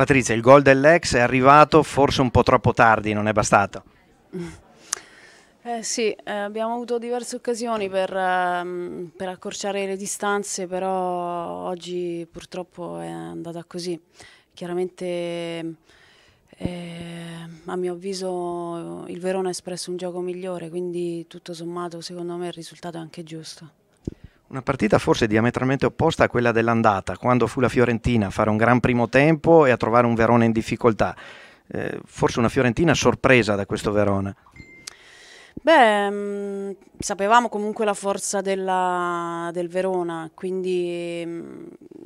Patrizia, il gol dell'ex è arrivato forse un po' troppo tardi, non è bastato. Eh sì, eh, abbiamo avuto diverse occasioni per, ehm, per, accorciare le distanze, però oggi purtroppo è andata così. Chiaramente, eh, a mio avviso, il Verona ha espresso un gioco migliore, quindi tutto sommato secondo me il risultato è anche giusto. Una partita forse diametralmente opposta a quella dell'andata, quando fu la Fiorentina a fare un gran primo tempo e a trovare un Verona in difficoltà. Eh, forse una Fiorentina sorpresa da questo Verona. Beh, mh, mm, sapevamo comunque la forza della, del Verona, quindi mh, mm,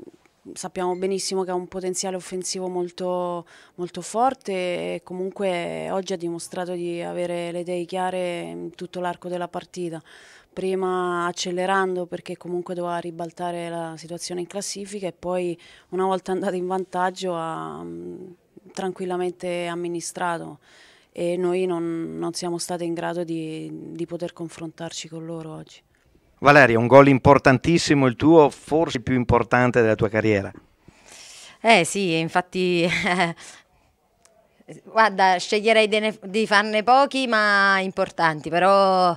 sappiamo benissimo che ha un potenziale offensivo molto, molto forte e comunque oggi ha dimostrato di avere le idee chiare in tutto l'arco della partita. Prima accelerando perché comunque doveva ribaltare la situazione in classifica e poi una volta andato in vantaggio ha mm, tranquillamente amministrato e noi non, non siamo stati in grado di, di poter confrontarci con loro oggi. Valeria, un gol importantissimo, il tuo forse il più importante della tua carriera. Eh sì, infatti guarda, sceglierei de di farne pochi ma importanti, però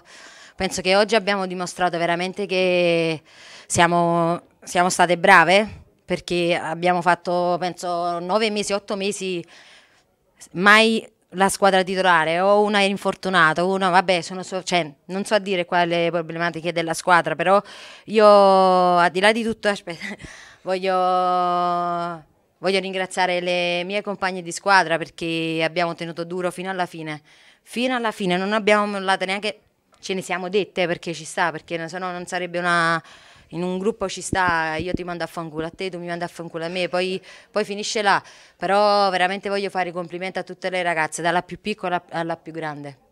penso che oggi abbiamo dimostrato veramente che siamo, siamo state brave perché abbiamo fatto, penso, nove mesi, otto mesi mai la squadra titolare o una è infortunata, uno vabbè, sono so, cioè, non so dire quali problematiche della squadra, però io al di là di tutto, aspetta, voglio, voglio ringraziare le mie compagne di squadra perché abbiamo tenuto duro fino alla fine, fino alla fine non abbiamo mollato neanche, ce ne siamo dette perché ci sta, perché se no non sarebbe una in un gruppo ci sta io ti mando a fanculo a te, tu mi mando a fanculo a me, poi, poi finisce là, però veramente voglio fare i complimenti a tutte le ragazze, dalla più piccola alla più grande.